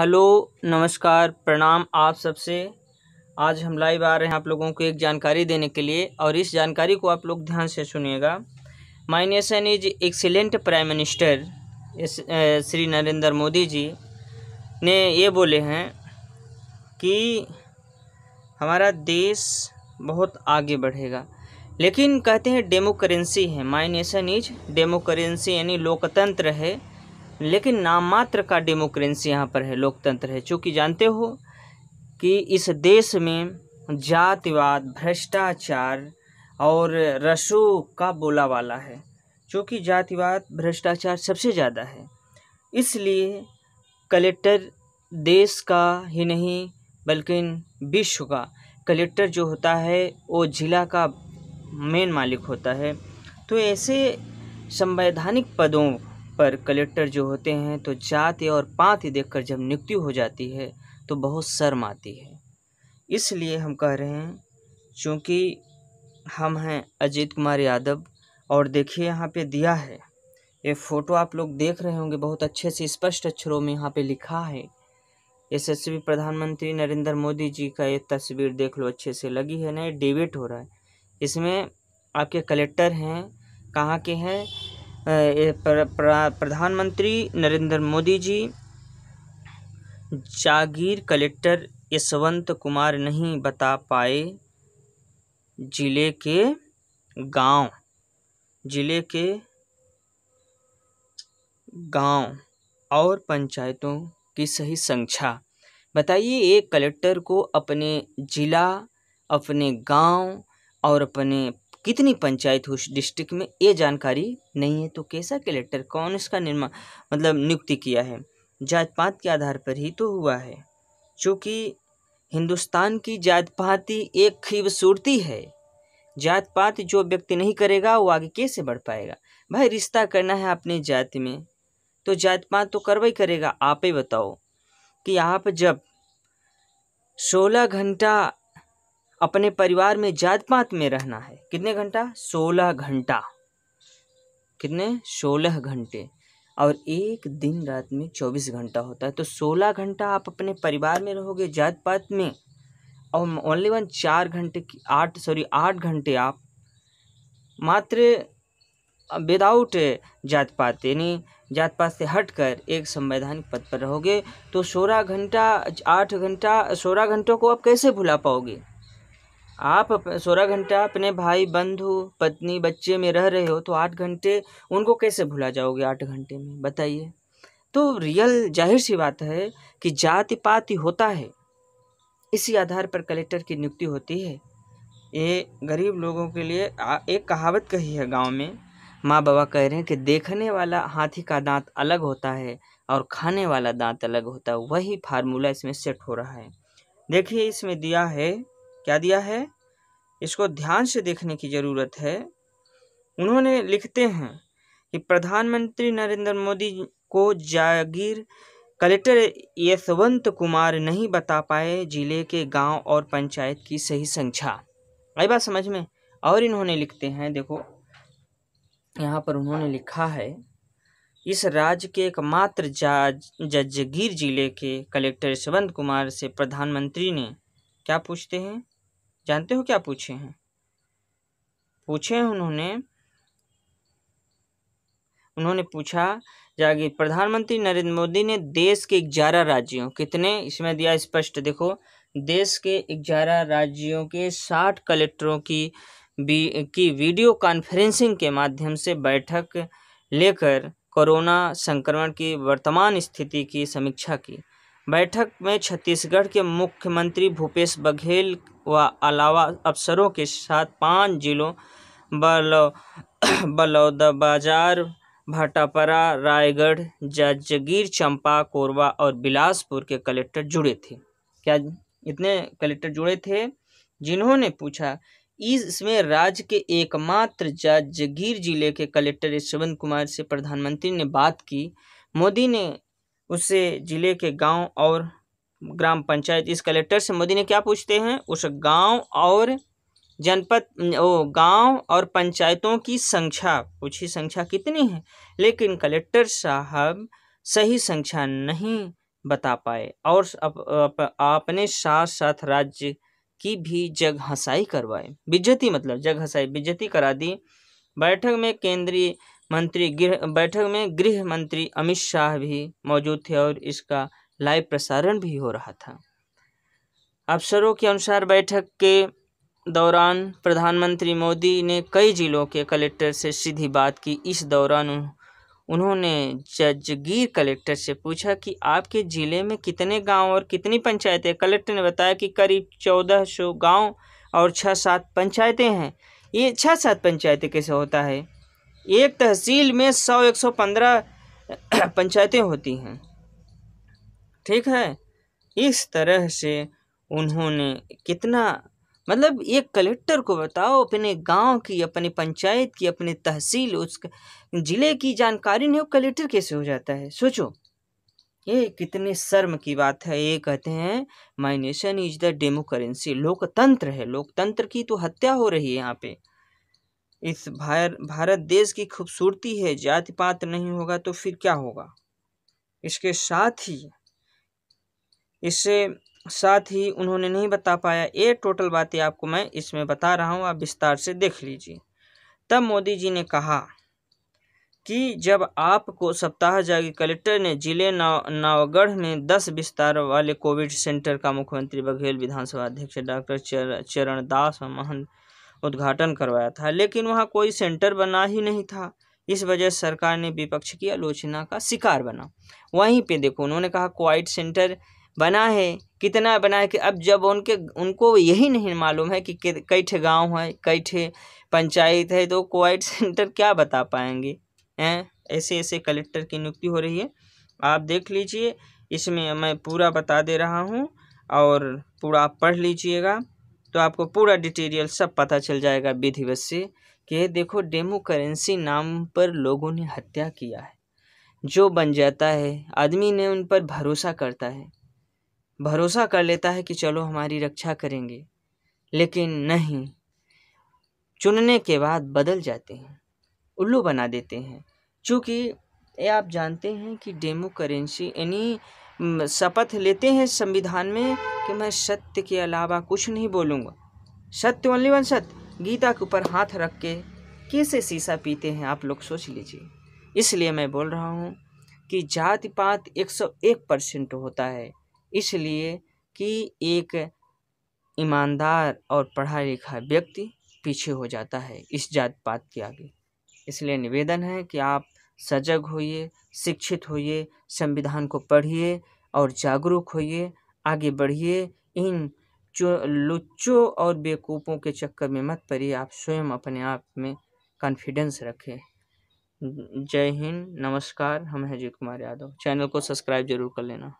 hello नमस्कार प्रणाम आप सबसे आज हम लाइव आ रहे हैं आप लोगों को एक जानकारी देने के लिए और इस जानकारी को आप लोग ध्यान से सुनिएगा my nation is excellent prime minister Shri Narendra Modi ji ने ये बोले हैं कि हमारा देश बहुत आगे बढ़ेगा लेकिन कहते हैं डेमोक्रेंसी है माई नेशन इज डेमोक्रेंसी यानी लोकतंत्र है लेकिन नाम मात्र का डेमोक्रेंसी यहाँ पर है लोकतंत्र है चूँकि जानते हो कि इस देश में जातिवाद भ्रष्टाचार और रसो का बोला वाला है चूँकि जातिवाद भ्रष्टाचार सबसे ज़्यादा है इसलिए कलेक्टर देश का ही नहीं बल्कि विश्व का कलेक्टर जो होता है वो जिला का मेन मालिक होता है तो ऐसे संवैधानिक पदों पर कलेक्टर जो होते हैं तो जाति और पाति देखकर जब नियुक्ति हो जाती है तो बहुत शर्म आती है इसलिए हम कह रहे हैं चूँकि हम हैं अजीत कुमार यादव और देखिए यहाँ पे दिया है ये फ़ोटो आप लोग देख रहे होंगे बहुत अच्छे से स्पष्ट अक्षरों में यहाँ पे लिखा है यशस्वी प्रधानमंत्री नरेंद्र मोदी जी का ये तस्वीर देख लो अच्छे से लगी है ना ये डिबेट हो रहा है इसमें आपके कलेक्टर हैं कहाँ के हैं प्रधानमंत्री नरेंद्र मोदी जी जागीर कलेक्टर यशवंत कुमार नहीं बता पाए जिले के गांव जिले के गांव और पंचायतों की सही संख्या बताइए एक कलेक्टर को अपने जिला अपने गांव और अपने कितनी पंचायत हो डिस्ट्रिक्ट में ये जानकारी नहीं है तो कैसा कलेक्टर कौन इसका निर्माण मतलब नियुक्ति किया है जात पात के आधार पर ही तो हुआ है चूँकि हिंदुस्तान की जात पात ही एक खूबसूरती है जात पात जो व्यक्ति नहीं करेगा वो आगे कैसे बढ़ पाएगा भाई रिश्ता करना है अपने जाति में तो जात पात तो करवाई करेगा आप ही बताओ कि आप जब सोलह घंटा अपने परिवार में जात पात में रहना है कितने घंटा सोलह घंटा कितने सोलह घंटे और एक दिन रात में चौबीस घंटा होता है तो सोलह घंटा आप अपने परिवार में रहोगे जात पात में और ओनली वन चार घंटे की आठ सॉरी आठ घंटे आप मात्र विदाउट जात पात यानी जात पात से हटकर एक संवैधानिक पद पर रहोगे तो सोलह घंटा आठ घंटा सोलह घंटों को आप कैसे भुला पाओगे आप सोलह घंटा अपने भाई बंधु पत्नी बच्चे में रह रहे हो तो आठ घंटे उनको कैसे भुला जाओगे आठ घंटे में बताइए तो रियल जाहिर सी बात है कि जाति पाति होता है इसी आधार पर कलेक्टर की नियुक्ति होती है ये गरीब लोगों के लिए एक कहावत कही है गांव में माँ बाबा कह रहे हैं कि देखने वाला हाथी का दांत अलग होता है और खाने वाला दांत अलग होता है वही फार्मूला इसमें सेट हो रहा है देखिए इसमें दिया है क्या दिया है इसको ध्यान से देखने की ज़रूरत है उन्होंने लिखते हैं कि प्रधानमंत्री नरेंद्र मोदी को जागीर कलेक्टर यशवंत कुमार नहीं बता पाए जिले के गांव और पंचायत की सही संख्या आई बात समझ में और इन्होंने लिखते हैं देखो यहाँ पर उन्होंने लिखा है इस राज्य के एकमात्र जजगीर जिले के कलेक्टर यशवंत कुमार से प्रधानमंत्री ने क्या पूछते हैं जानते हो क्या पूछे हैं पूछे हैं उन्होंने उन्होंने पूछा जागी प्रधानमंत्री नरेंद्र मोदी ने देश के ग्यारह राज्यों कितने इसमें दिया स्पष्ट देखो देश के ग्यारह राज्यों के साठ कलेक्टरों की बी की वीडियो कॉन्फ्रेंसिंग के माध्यम से बैठक लेकर कोरोना संक्रमण की वर्तमान स्थिति की समीक्षा की बैठक में छत्तीसगढ़ के मुख्यमंत्री भूपेश बघेल व अलावा अफसरों के साथ पाँच जिलों बलौ बलौदाबाजार भाटापरा रायगढ़ जाजगीर चंपा कोरबा और बिलासपुर के कलेक्टर जुड़े थे क्या इतने कलेक्टर जुड़े थे जिन्होंने पूछा इसमें राज्य के एकमात्र जाजगीर जिले के कलेक्टर यशवंत कुमार से प्रधानमंत्री ने बात की मोदी ने उसे जिले के गांव और ग्राम पंचायत इस कलेक्टर से मोदी ने क्या पूछते हैं उस गांव और जनपद ओ गांव और पंचायतों की संख्या पूछी संख्या कितनी है लेकिन कलेक्टर साहब सही संख्या नहीं बता पाए और अप, अप, आपने साथ साथ राज्य की भी जग हंसाई करवाए बिजती मतलब जग हंसाई बिजती करा दी बैठक में केंद्रीय मंत्री गृह बैठक में गृह मंत्री अमित शाह भी मौजूद थे और इसका लाइव प्रसारण भी हो रहा था अफसरों के अनुसार बैठक के दौरान प्रधानमंत्री मोदी ने कई जिलों के कलेक्टर से सीधी बात की इस दौरान उन्होंने जजगीर कलेक्टर से पूछा कि आपके ज़िले में कितने गांव और कितनी पंचायतें कलेक्टर ने बताया कि करीब चौदह सौ गाँव और छः सात पंचायतें हैं ये छः सात पंचायतें कैसे होता है एक तहसील में सौ एक सौ पंद्रह पंचायतें होती हैं ठीक है इस तरह से उन्होंने कितना मतलब एक कलेक्टर को बताओ अपने गांव की अपने पंचायत की अपने तहसील उस ज़िले की जानकारी नहीं हो कलेक्टर कैसे हो जाता है सोचो ये कितने शर्म की बात है ये कहते हैं my nation is the democracy लोकतंत्र है लोकतंत्र की तो हत्या हो रही है यहाँ पे इस भार, भारत देश की खूबसूरती है जाति पात नहीं होगा तो फिर क्या होगा इसके साथ ही इससे साथ ही उन्होंने नहीं बता पाया ये टोटल बातें आपको मैं इसमें बता रहा हूँ आप विस्तार से देख लीजिए तब मोदी जी ने कहा कि जब आपको सप्ताह जागी कलेक्टर ने जिले नाव नावगढ़ में दस विस्तार वाले कोविड सेंटर का मुख्यमंत्री बघेल विधानसभा अध्यक्ष डॉक्टर चर, चरण दास महंत उद्घाटन करवाया था लेकिन वहाँ कोई सेंटर बना ही नहीं था इस वजह सरकार ने विपक्ष की आलोचना का शिकार बना वहीं पे देखो उन्होंने कहा क्वाइट सेंटर बना है कितना बना है कि अब जब उनके उनको यही नहीं मालूम है कि कई ठे गाँव है कई ठे पंचायत है तो कोआइड सेंटर क्या बता पाएंगे हैं ऐसे ऐसे कलेक्टर की नियुक्ति हो रही है आप देख लीजिए इसमें मैं पूरा बता दे रहा हूँ और पूरा आप पढ़ लीजिएगा तो आपको पूरा डिटेरियल सब पता चल जाएगा विधिवत से कि देखो डेमोकरेंसी नाम पर लोगों ने हत्या किया है जो बन जाता है आदमी ने उन पर भरोसा करता है भरोसा कर लेता है कि चलो हमारी रक्षा करेंगे लेकिन नहीं चुनने के बाद बदल जाते हैं उल्लू बना देते हैं चूँकि ये आप जानते हैं कि डेमो करेंसी यानी शपथ लेते हैं संविधान में कि मैं सत्य के अलावा कुछ नहीं बोलूँगा सत्य ओनली वन सत्य गीता के ऊपर हाथ रख के कैसे शीशा पीते हैं आप लोग सोच लीजिए इसलिए मैं बोल रहा हूँ कि जाति पात एक सौ एक परसेंट होता है इसलिए कि एक ईमानदार और पढ़ा लिखा व्यक्ति पीछे हो जाता है इस जात पात के आगे इसलिए निवेदन है कि आप सजग होइए शिक्षित होइए संविधान को पढ़िए और जागरूक होइए आगे बढ़िए इन जो लुच्चों और बेवकूफ़ों के चक्कर में मत पड़िए आप स्वयं अपने आप में कॉन्फिडेंस रखें जय हिंद नमस्कार हम हैं अजय कुमार यादव चैनल को सब्सक्राइब जरूर कर लेना